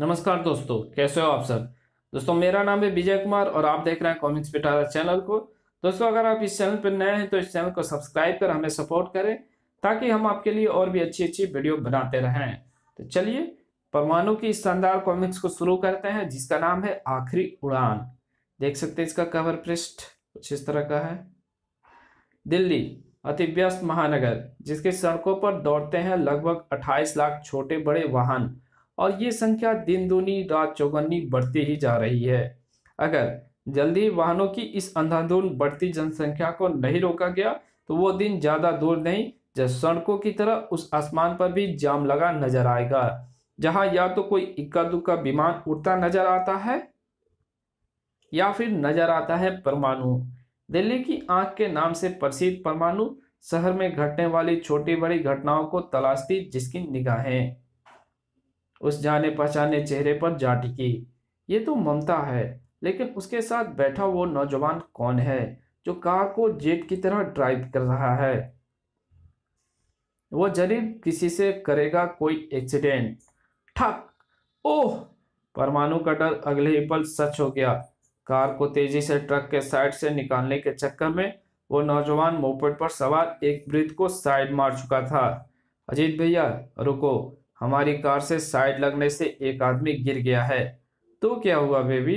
नमस्कार दोस्तों कैसे हो आप सब दोस्तों मेरा नाम है विजय कुमार और आप देख रहे हैं कॉमिक्स पिटारा चैनल को दोस्तों अगर आप इस चैनल पर नए हैं तो इस चैनल को सब्सक्राइब कर हमें सपोर्ट करें ताकि हम आपके लिए और भी अच्छी अच्छी वीडियो बनाते रहें तो चलिए परमाणु की इस शानदार कॉमिक्स को शुरू करते हैं जिसका नाम है आखिरी उड़ान देख सकते हैं इसका कवर पृष्ठ कुछ इस तरह का है दिल्ली अति व्यस्त महानगर जिसके सड़कों पर दौड़ते हैं लगभग 28 लाख छोटे बड़े वाहन और ये संख्या दिन दूनी रात चौगनी बढ़ती ही जा रही है अगर जल्दी वाहनों की इस अंधाधुन बढ़ती जनसंख्या को नहीं रोका गया तो वो दिन ज़्यादा दूर नहीं जब सड़कों की तरह उस आसमान पर भी जाम लगा नजर आएगा जहां या तो कोई इक्का दुक्का विमान उड़ता नजर आता है या फिर नजर आता है परमाणु दिल्ली की आंख के नाम से प्रसिद्ध परमाणु शहर में घटने वाली छोटी बड़ी घटनाओं को तलाशती जिसकी निगाहें उस जाने पहचाने चेहरे पर जा टिकी ये तो ममता है लेकिन उसके साथ बैठा वो नौजवान कौन है जो कार को जेट की तरह ड्राइव कर रहा है वो जरीब किसी से करेगा कोई एक्सीडेंट ठक ओह परमाणु का डर अगले ही पल सच हो गया कार को तेजी से ट्रक के साइड से निकालने के चक्कर में वो नौजवान मोपेट पर सवार एक वृद्ध को साइड मार चुका था अजीत भैया रुको हमारी कार से साइड लगने से एक आदमी गिर गया है तो क्या हुआ बेबी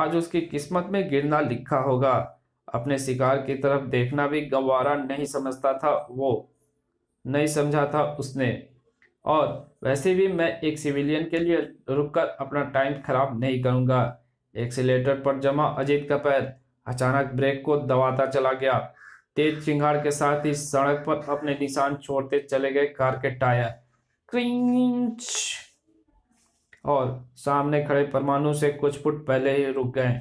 आज उसकी किस्मत में गिरना लिखा होगा अपने शिकार की तरफ देखना भी गंवारा नहीं समझता था वो नहीं समझा था उसने और वैसे भी मैं एक सिविलियन के लिए रुककर अपना टाइम खराब नहीं करूंगा एक्सीटर पर जमा अजीत का पैर अचानक ब्रेक को दबाता चला गया तेज चिंगाड़ के साथ ही सड़क पर अपने निशान छोड़ते चले गए कार के टायर क्रिंच और सामने खड़े परमाणु से कुछ फुट पहले ही रुक गए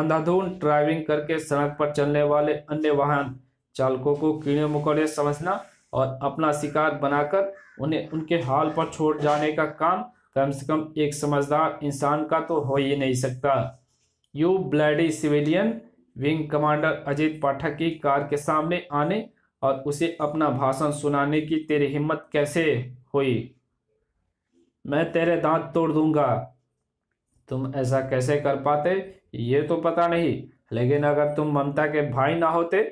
अंधाधुन ड्राइविंग करके सड़क पर चलने वाले अन्य वाहन चालकों को कीड़े मकोड़े समझना और अपना शिकार बनाकर उन्हें उनके हाल पर छोड़ जाने का काम कम से कम एक समझदार इंसान का तो हो ही नहीं सकता you bloody civilian wing commander Ajit Pathak की कार के सामने आने और उसे अपना भाषण सुनाने की तेरी हिम्मत कैसे हुई मैं तेरे दांत तोड़ दूंगा तुम ऐसा कैसे कर पाते ये तो पता नहीं लेकिन अगर तुम ममता के भाई ना होते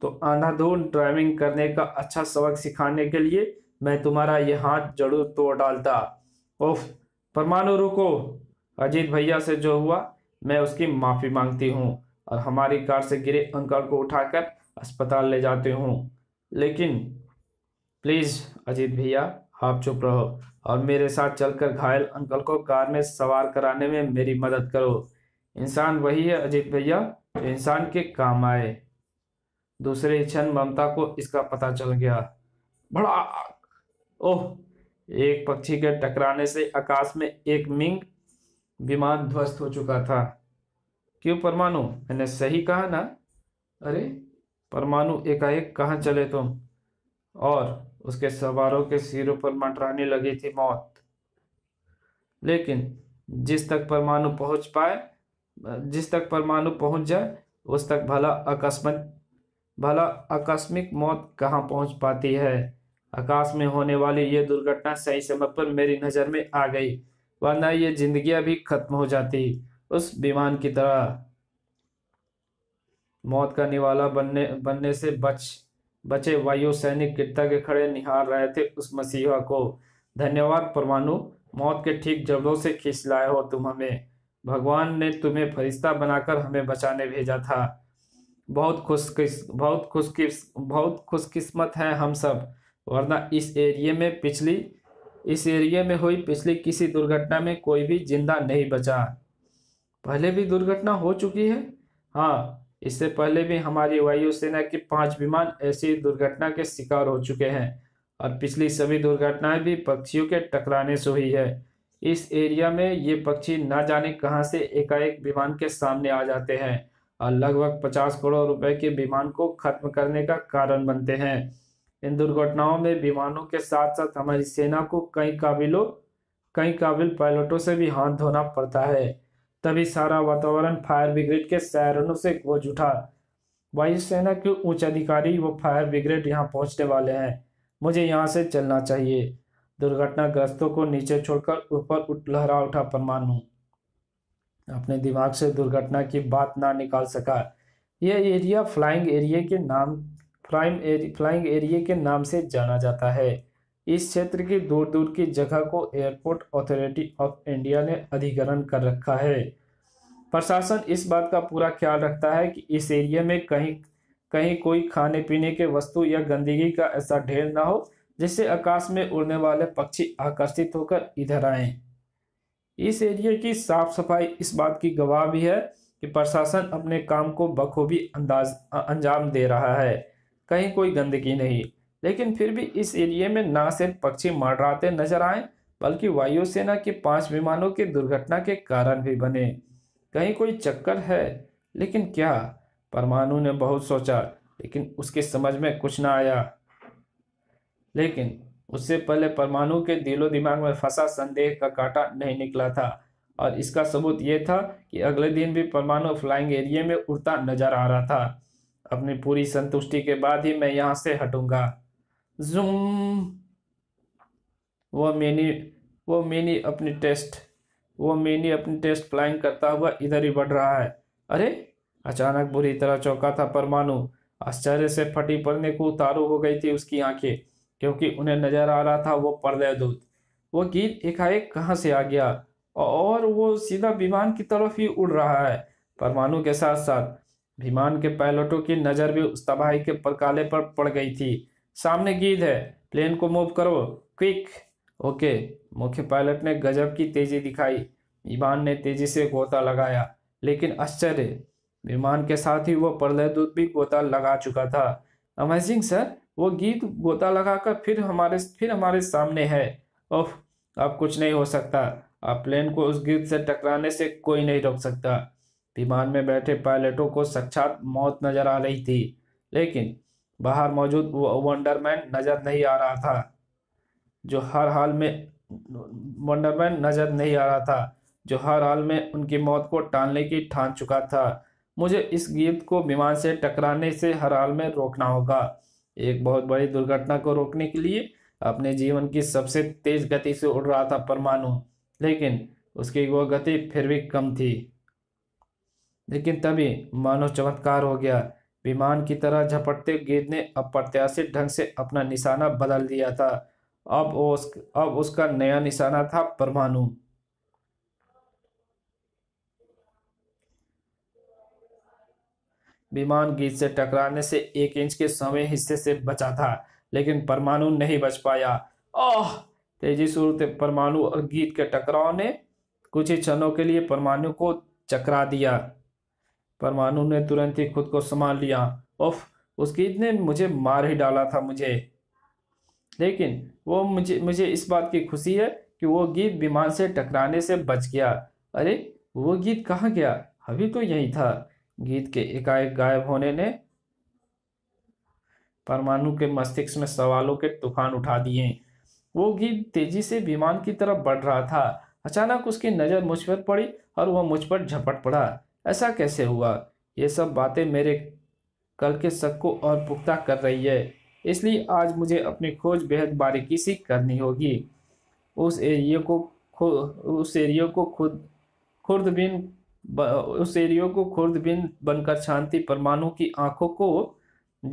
तो अंधाधुन ड्राइविंग करने का अच्छा सबक सिखाने के लिए मैं तुम्हारा ये हाथ जरूर तोड़ डालता ओफ परमाणु रुको अजीत भैया से जो हुआ मैं उसकी माफ़ी मांगती हूँ और हमारी कार से गिरे अंकल को उठाकर अस्पताल ले जाते हूँ लेकिन प्लीज़ अजीत भैया आप चुप रहो और मेरे साथ चलकर घायल अंकल को कार में सवार कराने में मेरी मदद करो इंसान वही है अजीत भैया जो इंसान के काम आए दूसरे क्षण ममता को इसका पता चल गया बड़ा ओह एक पक्षी के टकराने से आकाश में एक मिंग विमान ध्वस्त हो चुका था क्यों परमाणु मैंने सही कहा ना अरे परमाणु एकाएक कहाँ चले तुम और उसके सवारों के सिरों पर मंडराने लगी थी मौत लेकिन जिस तक परमाणु पहुंच पाए जिस तक परमाणु पहुंच जाए उस तक भला अकस्मत भला आकस्मिक मौत कहाँ पहुंच पाती है आकाश में होने वाली ये दुर्घटना सही समय पर मेरी नज़र में आ गई वरना ये जिंदगी भी खत्म हो जाती उस विमान की तरह मौत का निवाला बनने बनने से बच बचे वायु सैनिक गिरता के खड़े निहार रहे थे उस मसीहा को धन्यवाद परमाणु मौत के ठीक जबड़ों से खींच लाए हो तुम हमें भगवान ने तुम्हें फरिश्ता बनाकर हमें बचाने भेजा था बहुत खुश बहुत खुशकिस बहुत खुशकिस्मत है हम सब वरना इस एरिए में पिछली इस एरिए में हुई पिछली किसी दुर्घटना में कोई भी जिंदा नहीं बचा पहले भी दुर्घटना हो चुकी है हाँ इससे पहले भी हमारी वायुसेना के पांच विमान ऐसी दुर्घटना के शिकार हो चुके हैं और पिछली सभी दुर्घटनाएं भी पक्षियों के टकराने से हुई है इस एरिया में ये पक्षी ना जाने कहां से एकाएक विमान के सामने आ जाते हैं और लगभग पचास करोड़ रुपए के विमान को खत्म करने का कारण बनते हैं इन दुर्घटनाओं में विमानों के साथ साथ हमारी सेना को कई काबिलों कई काबिल पायलटों से भी हाथ धोना पड़ता है तभी सारा वातावरण फायर ब्रिगेड के सैरनों से गोज उठा वायुसेना के उच्च अधिकारी वो फायर ब्रिगेड यहाँ पहुँचने वाले हैं मुझे यहाँ से चलना चाहिए दुर्घटनाग्रस्तों को नीचे छोड़कर ऊपर उठ लहरा उठा परमाणु अपने दिमाग से दुर्घटना की बात ना निकाल सका यह एरिया फ्लाइंग एरिया के नाम फ्लाइंग एरिया के नाम से जाना जाता है इस क्षेत्र की दूर दूर की जगह को एयरपोर्ट अथॉरिटी ऑफ इंडिया ने अधिग्रहण कर रखा है प्रशासन इस बात का पूरा ख्याल रखता है कि इस एरिया में कहीं कहीं कोई खाने पीने के वस्तु या गंदगी का ऐसा ढेर ना हो जिससे आकाश में उड़ने वाले पक्षी आकर्षित होकर इधर आए इस एरिया की साफ सफाई इस बात की गवाह भी है कि प्रशासन अपने काम को बखूबी अंदाज अंजाम दे रहा है कहीं कोई गंदगी नहीं लेकिन फिर भी इस एरिए में ना सिर्फ पक्षी मडराते नजर आए बल्कि वायुसेना के पांच विमानों की दुर्घटना के कारण भी बने कहीं कोई चक्कर है लेकिन क्या परमाणु ने बहुत सोचा लेकिन उसके समझ में कुछ ना आया लेकिन उससे पहले परमाणु के दिलो दिमाग में फंसा संदेह का काटा नहीं निकला था और इसका सबूत यह था कि अगले दिन भी परमाणु फ्लाइंग एरिया में उड़ता नजर आ रहा था अपनी पूरी संतुष्टि के बाद ही मैं यहाँ से हटूंगा जूम वो मैनी वो मैनी अपनी टेस्ट वो मैनी अपनी टेस्ट फ्लाइंग करता हुआ इधर ही बढ़ रहा है अरे अचानक बुरी तरह चौंका था परमाणु आश्चर्य से फटी पड़ने को उतारू हो गई थी उसकी आंखें क्योंकि उन्हें नजर आ रहा था वो पर्दे दूत वो गीत एकाएक कहाँ से आ गया और वो सीधा विमान की तरफ ही उड़ रहा है परमाणु के साथ साथ विमान के पायलटों की नज़र भी उस तबाही के काले पर पड़ गई थी सामने गीद है प्लेन को मूव करो क्विक ओके मुख्य पायलट ने गजब की तेजी दिखाई ईमान ने तेजी से गोता लगाया लेकिन आश्चर्य विमान के साथ ही वो दूत भी गोता लगा चुका था अमेजिंग सर वो गीत गोता लगाकर फिर हमारे फिर हमारे सामने है ओह अब कुछ नहीं हो सकता अब प्लेन को उस गीत से टकराने से कोई नहीं रोक सकता विमान में बैठे पायलटों को साक्षात मौत नजर आ रही थी लेकिन बाहर मौजूद वो वंडरमैन नज़र नहीं आ रहा था जो हर हाल में वंडरमैन नज़र नहीं आ रहा था जो हर हाल में उनकी मौत को टालने की ठान चुका था मुझे इस गीत को विमान से टकराने से हर हाल में रोकना होगा एक बहुत बड़ी दुर्घटना को रोकने के लिए अपने जीवन की सबसे तेज गति से उड़ रहा था परमाणु लेकिन उसकी वो गति फिर भी कम थी लेकिन तभी मानो चमत्कार हो गया विमान की तरह झपटते गेंद ने अप्रत्याशित ढंग से अपना निशाना बदल दिया था अब उस अब उसका नया निशाना था परमाणु विमान गीत से टकराने से एक इंच के समय हिस्से से बचा था लेकिन परमाणु नहीं बच पाया ओह तेजी शुरू परमाणु और गीत के टकराव ने कुछ ही क्षणों के लिए परमाणु को चकरा दिया परमाणु ने तुरंत ही खुद को संभाल लिया उफ उसकी ने मुझे मार ही डाला था मुझे लेकिन वो मुझे मुझे इस बात की खुशी है कि वो गीत विमान से टकराने से बच गया अरे वो गीत कहाँ गया अभी तो यही था गीत के एकाएक गायब होने ने परमाणु के मस्तिष्क में सवालों के तूफान उठा दिए वो गीत तेजी से विमान की तरफ बढ़ रहा था अचानक उसकी नज़र मुझ पर पड़ी और वह मुझ पर झपट पड़ा ऐसा कैसे हुआ ये सब बातें मेरे कल के शक को और पुख्ता कर रही है इसलिए आज मुझे अपनी खोज बेहद बारीकी से करनी होगी उस एरिए को उस एरियो को खुद खुर्दबीन उस एरियो को खुर्दबीन बनकर शांति परमाणु की आंखों को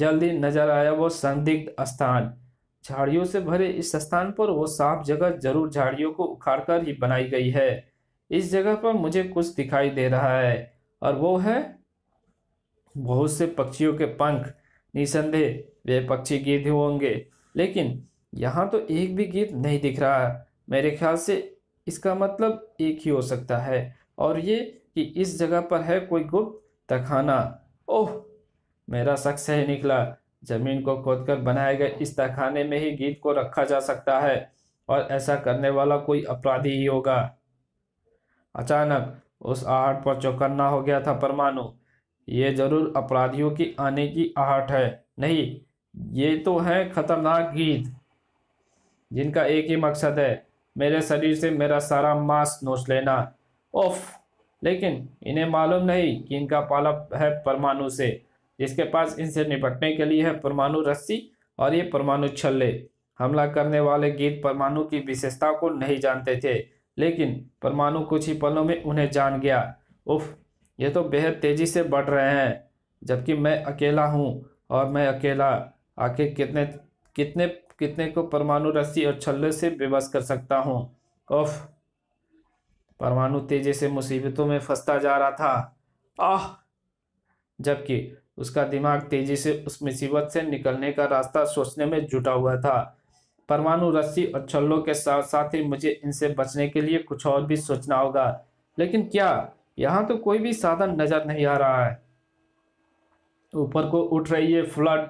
जल्दी नजर आया वो संदिग्ध स्थान झाड़ियों से भरे इस स्थान पर वो साफ जगह जरूर झाड़ियों को उखाड़कर ही बनाई गई है इस जगह पर मुझे कुछ दिखाई दे रहा है और वो है बहुत से पक्षियों के पंख निसंदेह वे पक्षी गीत होंगे लेकिन यहाँ तो एक भी गीत नहीं दिख रहा मेरे ख्याल से इसका मतलब एक ही हो सकता है और ये कि इस जगह पर है कोई गुप्त तखाना ओह मेरा शक सही निकला जमीन को खोदकर बनाए गए इस तखाने में ही गीत को रखा जा सकता है और ऐसा करने वाला कोई अपराधी ही होगा अचानक उस आहट पर चौकन्ना हो गया था परमाणु ये जरूर अपराधियों की आने की आहट है नहीं ये तो है खतरनाक गीत जिनका एक ही मकसद है मेरे शरीर से मेरा सारा मांस नोच लेना ओफ लेकिन इन्हें मालूम नहीं कि इनका पालप है परमाणु से जिसके पास इनसे निपटने के लिए है परमाणु रस्सी और ये परमाणु छल्ले हमला करने वाले गीत परमाणु की विशेषता को नहीं जानते थे लेकिन परमाणु कुछ ही पलों में उन्हें जान गया उफ ये तो बेहद तेज़ी से बढ़ रहे हैं जबकि मैं अकेला हूँ और मैं अकेला आके कितने कितने कितने को परमाणु रस्सी और छल्ले से बेबस कर सकता हूँ उफ परमाणु तेजी से मुसीबतों में फंसता जा रहा था आह जबकि उसका दिमाग तेजी से उस मुसीबत से निकलने का रास्ता सोचने में जुटा हुआ था परमाणु रस्सी और छल्लों के साथ साथ ही मुझे इनसे बचने के लिए कुछ और भी सोचना होगा लेकिन क्या यहाँ तो कोई भी साधन नजर नहीं आ रहा है ऊपर को उठ रही है फ्लड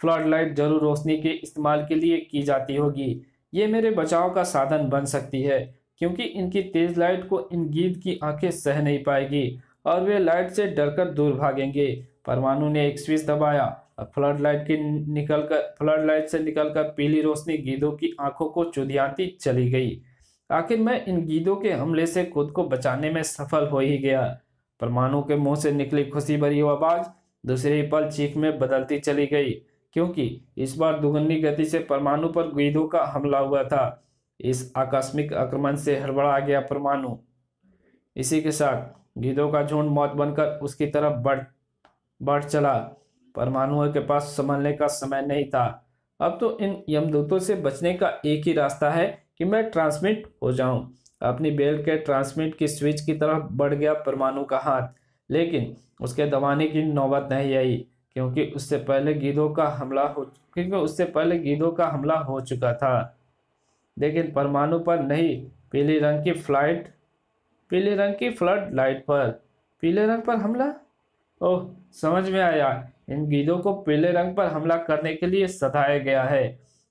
फ्लड लाइट जरूर रोशनी के इस्तेमाल के लिए की जाती होगी ये मेरे बचाव का साधन बन सकती है क्योंकि इनकी तेज लाइट को इन गीत की आंखें सह नहीं पाएगी और वे लाइट से डरकर दूर भागेंगे परमाणु ने एक स्विच दबाया फ्लड लाइट की निकल कर फ्लड लाइट से निकलकर पीली रोशनी गीदों की आंखों को चुदियाती चली गई आखिर मैं इन गीदों के हमले से खुद को बचाने में सफल हो ही गया परमाणु के मुंह से निकली खुशी भरी आवाज दूसरे पल चीख में बदलती चली गई क्योंकि इस बार दुगनी गति से परमाणु पर गीदों का हमला हुआ था इस आकस्मिक आक्रमण से हड़बड़ा गया परमाणु इसी के साथ गीदों का झुंड मौत बनकर उसकी तरफ बढ़ बढ़ चला परमाणुओं के पास संभलने का समय नहीं था अब तो इन यमदूतों से बचने का एक ही रास्ता है कि मैं ट्रांसमिट हो जाऊं अपनी बेल्ट के ट्रांसमिट की स्विच की तरफ बढ़ गया परमाणु का हाथ लेकिन उसके दबाने की नौबत नहीं आई क्योंकि उससे पहले गीदों का हमला हो क्योंकि उससे पहले गीदों का हमला हो चुका था लेकिन परमाणु पर नहीं पीले रंग की फ्लाइट पीले रंग की फ्लड लाइट पर पीले रंग पर हमला ओह समझ में आया इन गीदों को पीले रंग पर हमला करने के लिए सताया गया है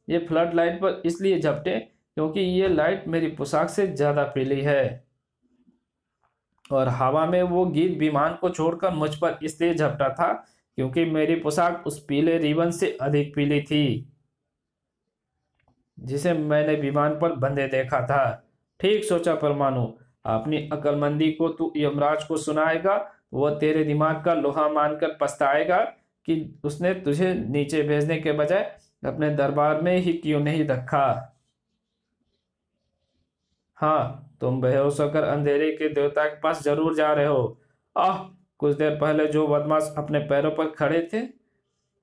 ये फ्लड लाइट पर इसलिए झपटे क्योंकि ये लाइट मेरी पोशाक से ज़्यादा पीली है और हवा में वो गीत विमान को छोड़कर मुझ पर इसलिए झपटा था क्योंकि मेरी पोशाक उस पीले रिबन से अधिक पीली थी जिसे मैंने विमान पर बंधे देखा था ठीक सोचा परमाणु अपनी अकलमंदी को तू यमराज को सुनाएगा वह तेरे दिमाग का लोहा मानकर पछताएगा कि उसने तुझे नीचे भेजने के बजाय अपने दरबार में ही क्यों नहीं रखा हाँ तुम बेहोश होकर अंधेरे के देवता के पास जरूर जा रहे हो आह कुछ देर पहले जो बदमाश अपने पैरों पर खड़े थे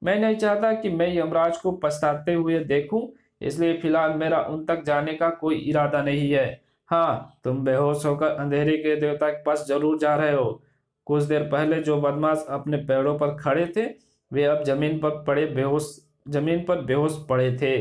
मैं नहीं चाहता कि मैं यमराज को पछताते हुए देखूं इसलिए फिलहाल मेरा उन तक जाने का कोई इरादा नहीं है हाँ तुम बेहोश होकर अंधेरे के देवता के पास जरूर जा रहे हो कुछ देर पहले जो बदमाश अपने पैरों पर खड़े थे वे अब जमीन पर पड़े बेहोश जमीन पर बेहोश पड़े थे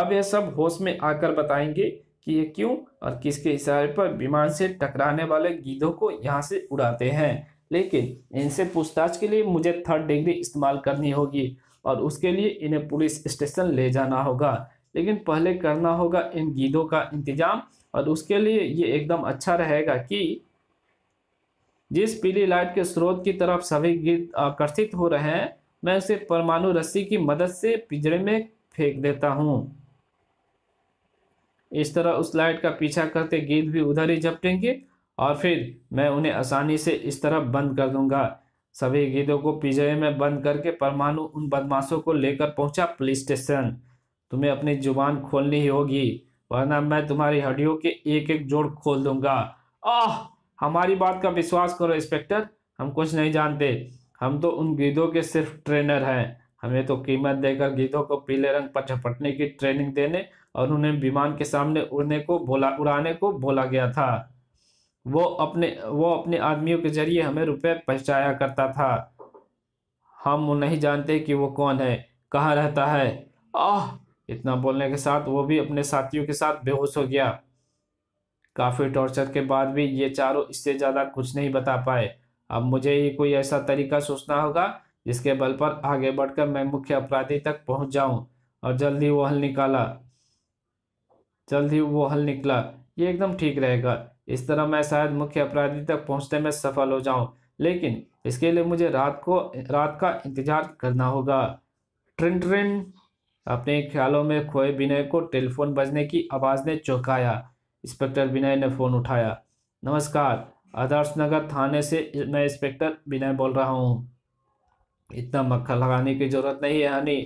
अब यह सब होश में आकर बताएंगे कि ये क्यों और किसके इशारे पर विमान से टकराने वाले गीधों को यहाँ से उड़ाते हैं लेकिन इनसे पूछताछ के लिए मुझे थर्ड डिग्री इस्तेमाल करनी होगी और उसके लिए इन्हें पुलिस स्टेशन ले जाना होगा लेकिन पहले करना होगा इन गीधों का इंतजाम और उसके लिए ये एकदम अच्छा रहेगा कि जिस पीली लाइट के स्रोत की तरफ सभी गीत आकर्षित हो रहे हैं मैं उसे परमाणु रस्सी की मदद से पिंजरे में फेंक देता हूँ इस तरह उस लाइट का पीछा करते गेंद भी उधर ही झपटेंगे और फिर मैं उन्हें आसानी से इस तरह बंद कर दूंगा सभी गेंदों को पिंजरे में बंद करके परमाणु उन बदमाशों को लेकर पहुंचा पुलिस स्टेशन तुम्हें अपनी जुबान खोलनी ही होगी वरना मैं तुम्हारी हड्डियों के एक एक जोड़ खोल दूंगा आह हमारी बात का विश्वास करो इंस्पेक्टर हम कुछ नहीं जानते हम तो उन गीदों के सिर्फ ट्रेनर हैं हमें तो कीमत देकर गीदों को पीले रंग पर झपटने की ट्रेनिंग देने और उन्हें विमान के सामने उड़ने को बोला उड़ाने को बोला गया था वो अपने वो अपने आदमियों के जरिए हमें रुपये पहुँचाया करता था हम नहीं जानते कि वो कौन है कहाँ रहता है आह इतना बोलने के साथ वो भी अपने साथियों के साथ बेहोश हो गया काफ़ी टॉर्चर के बाद भी ये चारों इससे ज़्यादा कुछ नहीं बता पाए अब मुझे ही कोई ऐसा तरीका सोचना होगा जिसके बल पर आगे बढ़कर मैं मुख्य अपराधी तक पहुंच जाऊं और जल्द ही वो हल निकाला जल्द ही वो हल निकला ये एकदम ठीक रहेगा इस तरह मैं शायद मुख्य अपराधी तक पहुंचने में सफल हो जाऊं लेकिन इसके लिए मुझे रात को रात का इंतजार करना होगा ट्रिन ट्रिन अपने ख्यालों में खोए विनय को टेलीफोन बजने की आवाज़ ने चौंकाया इंस्पेक्टर विनय ने फ़ोन उठाया नमस्कार आदर्श नगर थाने से मैं इंस्पेक्टर विनय बोल रहा हूँ इतना मक्खा लगाने की ज़रूरत नहीं है हनी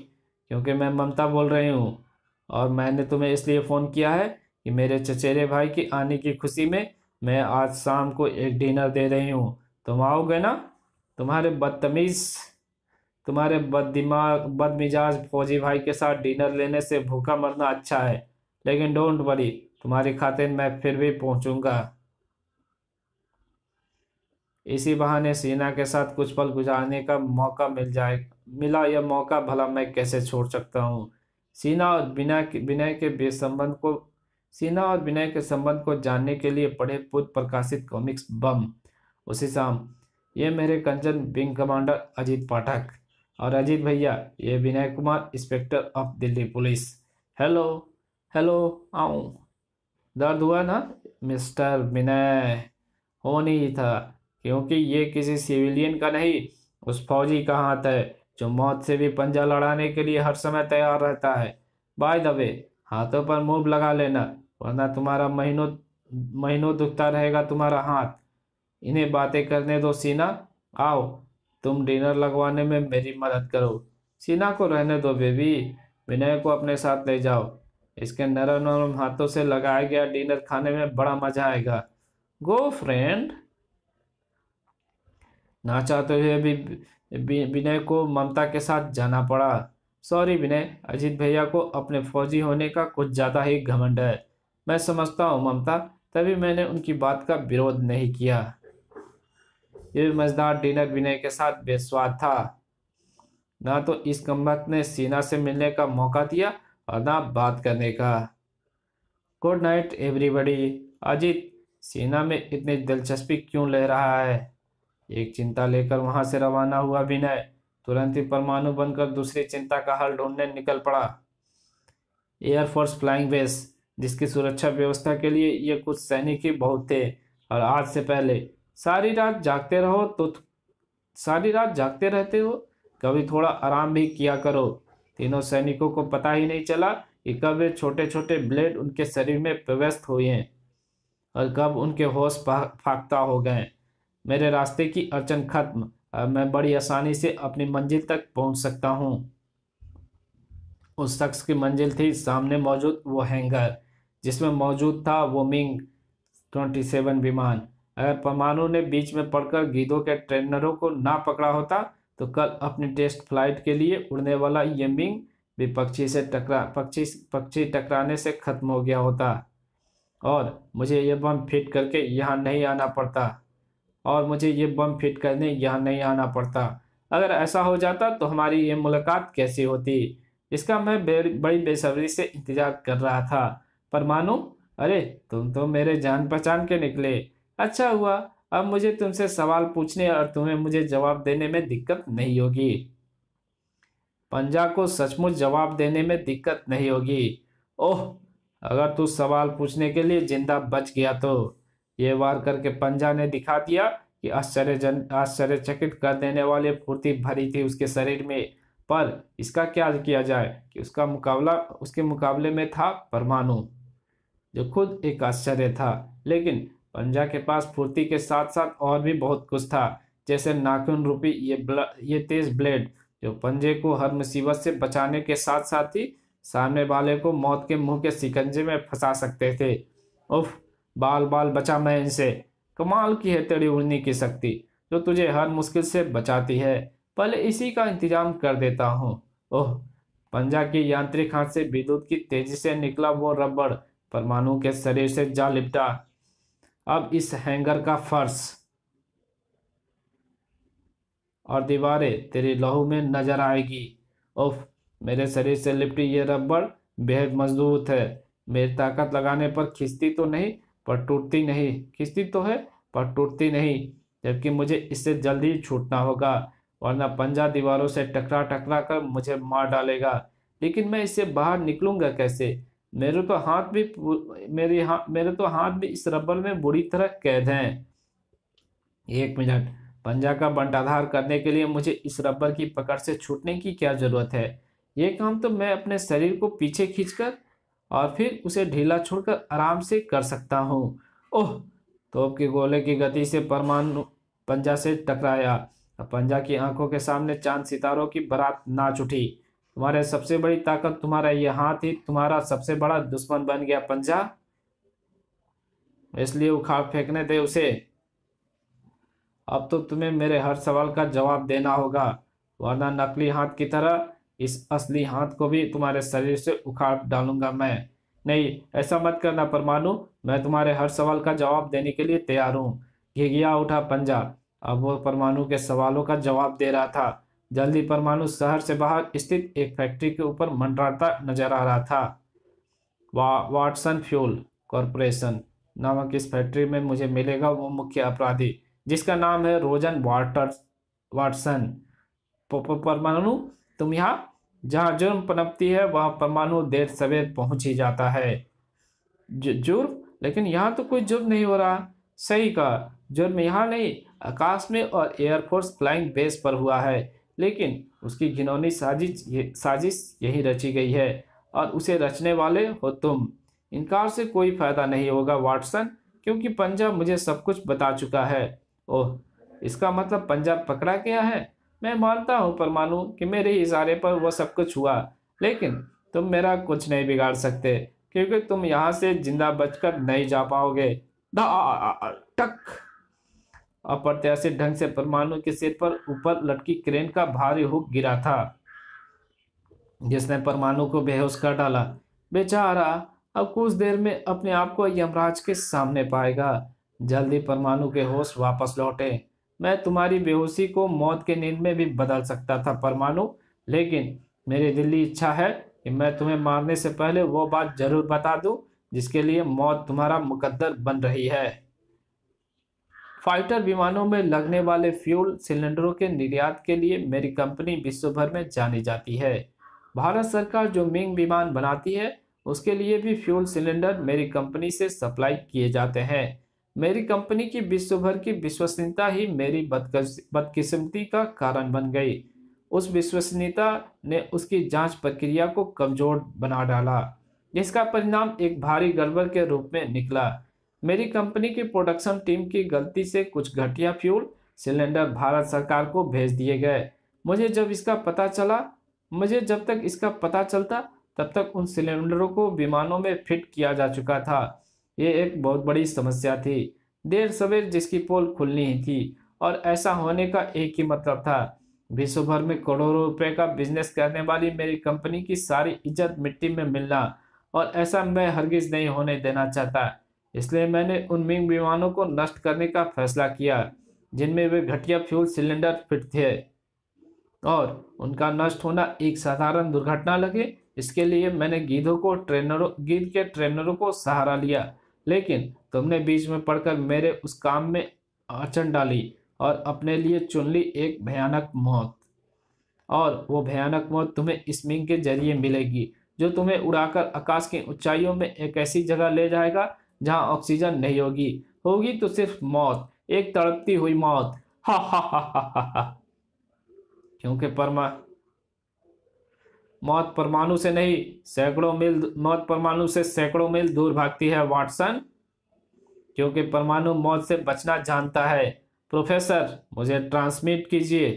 क्योंकि मैं ममता बोल रही हूँ और मैंने तुम्हें इसलिए फ़ोन किया है कि मेरे चचेरे भाई की आने की खुशी में मैं आज शाम को एक डिनर दे रही हूँ तुम आओगे ना तुम्हारे बदतमीज़ तुम्हारे बददिमाग बदमिजाज फौजी भाई के साथ डिनर लेने से भूखा मरना अच्छा है लेकिन डोंट वरी तुम्हारी खातिर मैं फिर भी पहुँचूँगा इसी बहाने सेना के साथ कुछ पल गुजारने का मौका मिल जाए मिला यह मौका भला मैं कैसे छोड़ सकता हूँ सीना और बिना के विनय के बेसंबंध को सीना और विनय के संबंध को जानने के लिए पढ़े पूर्व प्रकाशित कॉमिक्स बम उसी शाम ये मेरे कंचन विंग कमांडर अजीत पाठक और अजीत भैया ये Vinay Kumar inspector of Delhi police hello hello आऊँ दर्द हुआ ना मिस्टर विनय हो नहीं था क्योंकि ये किसी सिविलियन का नहीं उस फौजी का हाथ है जो मौत से भी पंजा लड़ाने के लिए हर समय तैयार रहता है बाय द वे हाथों पर मूव लगा लेना वरना तुम्हारा महीनों महीनों दुखता रहेगा तुम्हारा हाथ इन्हें बातें करने दो सीना आओ तुम डिनर लगवाने में मेरी मदद करो सीना को रहने दो बेबी विनय को अपने साथ ले जाओ इसके नरम नरम हाथों से लगाया गया डिनर खाने में बड़ा मजा आएगा गो फ्रेंड ना चाहते हुए भी विनय को ममता के साथ जाना पड़ा सॉरी विनय अजीत भैया को अपने फौजी होने का कुछ ज़्यादा ही घमंड है मैं समझता हूँ ममता तभी मैंने उनकी बात का विरोध नहीं किया ये मज़ेदार डिनर विनय के साथ बेस्वाद था ना तो इस कम्बक ने सीना से मिलने का मौका दिया और ना बात करने का गुड नाइट एवरीबडी अजीत सीना में इतनी दिलचस्पी क्यों ले रहा है एक चिंता लेकर वहां से रवाना हुआ विनय तुरंत ही परमाणु बनकर दूसरी चिंता का हल ढूंढने निकल पड़ा एयरफोर्स फ्लाइंग बेस जिसकी सुरक्षा व्यवस्था के लिए ये कुछ सैनिक ही बहुत थे और आज से पहले सारी रात जागते रहो तो सारी रात जागते रहते हो कभी थोड़ा आराम भी किया करो तीनों सैनिकों को पता ही नहीं चला कि कब ये छोटे छोटे ब्लेड उनके शरीर में प्रवेश हुए हैं और कब उनके होश फाकता हो गए मेरे रास्ते की अड़चन खत्म अब मैं बड़ी आसानी से अपनी मंजिल तक पहुंच सकता हूं उस शख्स की मंजिल थी सामने मौजूद वो हैंगर जिसमें मौजूद था वो मिंग ट्वेंटी सेवन विमान अगर परमाणु ने बीच में पड़कर गीदों के ट्रेनरों को ना पकड़ा होता तो कल अपनी टेस्ट फ्लाइट के लिए उड़ने वाला ये मिंग भी पक्षी से टकरा पक्षी पक्षी टकराने से खत्म हो गया होता और मुझे ये बम फिट करके यहाँ नहीं आना पड़ता और मुझे ये बम फिट करने यहाँ नहीं आना पड़ता अगर ऐसा हो जाता तो हमारी ये मुलाकात कैसी होती इसका मैं बड़ी बेसब्री से इंतज़ार कर रहा था पर मानो अरे तुम तो मेरे जान पहचान के निकले अच्छा हुआ अब मुझे तुमसे सवाल पूछने और तुम्हें मुझे जवाब देने में दिक्कत नहीं होगी पंजा को सचमुच जवाब देने में दिक्कत नहीं होगी ओह अगर तू सवाल पूछने के लिए जिंदा बच गया तो ये वार करके पंजा ने दिखा दिया कि आश्चर्यजन आश्चर्यचकित कर देने वाले फूर्ति भरी थी उसके शरीर में पर इसका क्या किया जाए कि उसका मुकाबला उसके मुकाबले में था परमाणु जो खुद एक आश्चर्य था लेकिन पंजा के पास फूर्ति के साथ साथ और भी बहुत कुछ था जैसे नाखून रूपी ये ये तेज ब्लेड जो पंजे को हर मुसीबत से बचाने के साथ साथ ही सामने वाले को मौत के मुंह के सिकंजे में फंसा सकते थे उफ बाल बाल बचा मैं इनसे कमाल की है तेरी उड़ने की शक्ति जो तुझे हर मुश्किल से बचाती है पहले इसी का इंतजाम कर देता हूँ ओह पंजा की यांत्रिक हाथ से विद्युत की तेजी से निकला वो रबड़ परमाणु के शरीर से जा लिपटा अब इस हैंगर का फर्श और दीवारें तेरे लहू में नजर आएगी ओफ मेरे शरीर से लिपटी ये रबड़ बेहद मजबूत है मेरी ताकत लगाने पर खिंचती तो नहीं पर टूटती नहीं खिंचती तो है पर टूटती नहीं जबकि मुझे इससे जल्दी छूटना होगा वरना पंजा दीवारों से टकरा टकरा कर मुझे मार डालेगा लेकिन मैं इससे बाहर निकलूंगा कैसे मेरे तो हाथ भी मेरे हाथ मेरे तो हाथ भी इस रबर में बुरी तरह कैद हैं एक मिनट पंजा का बंटाधार करने के लिए मुझे इस रबर की पकड़ से छूटने की क्या ज़रूरत है ये काम तो मैं अपने शरीर को पीछे खींचकर और फिर उसे ढीला छोड़कर आराम से कर सकता हूँ ओह तोप के गोले की गति से परमाणु पंजा से टकराया पंजा की आंखों के सामने चांद सितारों की बरात नाच उठी तुम्हारे सबसे बड़ी ताकत तुम्हारा ये हाथ ही तुम्हारा सबसे बड़ा दुश्मन बन गया पंजा इसलिए उखाड़ फेंकने दे उसे अब तो तुम्हें मेरे हर सवाल का जवाब देना होगा वरना नकली हाथ की तरह इस असली हाथ को भी तुम्हारे शरीर से उखाड़ डालूंगा मैं नहीं ऐसा मत करना परमाणु मैं तुम्हारे हर सवाल का जवाब देने के लिए तैयार हूँ घिघिया उठा पंजा अब वो परमाणु के सवालों का जवाब दे रहा था जल्दी परमाणु शहर से बाहर स्थित एक फैक्ट्री के ऊपर मंडराता नजर आ रहा था वाटसन फ्यूल कॉरपोरेशन नामक इस फैक्ट्री में मुझे मिलेगा वो मुख्य अपराधी जिसका नाम है रोजन वाटर वाटसन परमाणु तुम यहाँ जहाँ जुर्म पनपती है वहाँ परमाणु देर सवेर पहुँच ही जाता है जुर्म लेकिन यहाँ तो कोई जुर्म नहीं हो रहा सही कहा जुर्म यहाँ नहीं आकाश में और एयरफोर्स फ्लाइंग बेस पर हुआ है लेकिन उसकी घिनौनी साजिश साजिश यही रची गई है और उसे रचने वाले हो तुम इनकार से कोई फायदा नहीं होगा वाटसन क्योंकि पंजाब मुझे सब कुछ बता चुका है ओह इसका मतलब पंजाब पकड़ा गया है मैं मानता हूँ परमाणु कि मेरे इशारे पर वह सब कुछ हुआ लेकिन तुम मेरा कुछ नहीं बिगाड़ सकते क्योंकि तुम यहाँ से जिंदा बचकर नहीं जा पाओगे टक अप्रत्याशित ढंग से परमाणु के सिर पर ऊपर लटकी क्रेन का भारी हुक गिरा था जिसने परमाणु को बेहोश कर डाला बेचारा अब कुछ देर में अपने आप को यमराज के सामने पाएगा जल्दी परमाणु के होश वापस लौटे मैं तुम्हारी बेहोशी को मौत के नींद में भी बदल सकता था परमाणु लेकिन मेरी दिल्ली इच्छा है कि मैं तुम्हें मारने से पहले वो बात जरूर बता दूं जिसके लिए मौत तुम्हारा मुकद्दर बन रही है फाइटर विमानों में लगने वाले फ्यूल सिलेंडरों के निर्यात के लिए मेरी कंपनी विश्व भर में जानी जाती है भारत सरकार जो मिंग विमान बनाती है उसके लिए भी फ्यूल सिलेंडर मेरी कंपनी से सप्लाई किए जाते हैं मेरी कंपनी की विश्व भर की विश्वसनीयता ही मेरी बदकिस्मती का कारण बन गई उस विश्वसनीयता ने उसकी जांच प्रक्रिया को कमजोर बना डाला जिसका परिणाम एक भारी गड़बड़ के रूप में निकला मेरी कंपनी की प्रोडक्शन टीम की गलती से कुछ घटिया फ्यूल सिलेंडर भारत सरकार को भेज दिए गए मुझे जब इसका पता चला मुझे जब तक इसका पता चलता तब तक उन सिलेंडरों को विमानों में फिट किया जा चुका था ये एक बहुत बड़ी समस्या थी देर सवेर जिसकी पोल खुलनी ही थी और ऐसा होने का एक ही मतलब था विश्व भर में करोड़ों रुपए का बिजनेस करने वाली मेरी कंपनी की सारी इज्जत मिट्टी में मिलना और ऐसा मैं हरगिज नहीं होने देना चाहता इसलिए मैंने उन मिंग विमानों को नष्ट करने का फैसला किया जिनमें वे घटिया फ्यूल सिलेंडर फिट थे और उनका नष्ट होना एक साधारण दुर्घटना लगे इसके लिए मैंने गीधों को ट्रेनरों गीध के ट्रेनरों को सहारा लिया लेकिन तुमने बीच में पड़कर मेरे उस काम में अड़चन डाली और अपने लिए चुन ली एक भयानक मौत और वो भयानक मौत तुम्हें स्मिंग के जरिए मिलेगी जो तुम्हें उड़ाकर आकाश की ऊंचाइयों में एक ऐसी जगह ले जाएगा जहां ऑक्सीजन नहीं होगी होगी तो सिर्फ मौत एक तड़पती हुई मौत हा हा हा हा हा क्योंकि परमा मौत परमाणु से नहीं सैकड़ों मील मौत परमाणु से सैकड़ों मील दूर भागती है वाटसन क्योंकि परमाणु मौत से बचना जानता है प्रोफेसर मुझे ट्रांसमिट कीजिए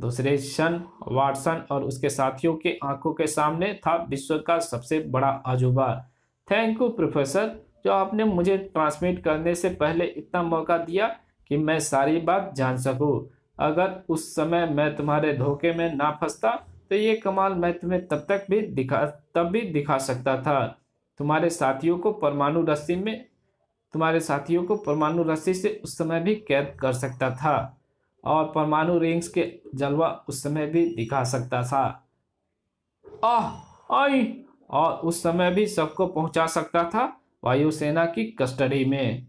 दूसरे क्षण वाटसन और उसके साथियों के आंखों के सामने था विश्व का सबसे बड़ा अजूबा थैंक यू प्रोफेसर जो आपने मुझे ट्रांसमिट करने से पहले इतना मौका दिया कि मैं सारी बात जान सकूं अगर उस समय मैं तुम्हारे धोखे में ना फंसता तो ये कमाल मैं तुम्हें तब तक भी दिखा तब भी दिखा सकता था तुम्हारे साथियों को परमाणु रस्सी में तुम्हारे साथियों को परमाणु रस्सी से उस समय भी कैद कर सकता था और परमाणु रिंग्स के जलवा उस समय भी दिखा सकता था आह आई और उस समय भी सबको पहुंचा सकता था वायुसेना की कस्टडी में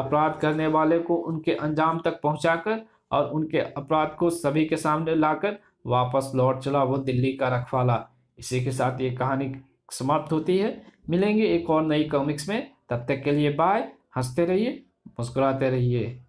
अपराध करने वाले को उनके अंजाम तक पहुंचाकर और उनके अपराध को सभी के सामने लाकर वापस लौट चला वो दिल्ली का रखवाला इसी के साथ ये कहानी समाप्त होती है मिलेंगे एक और नई कॉमिक्स में तब तक के लिए बाय हंसते रहिए मुस्कुराते रहिए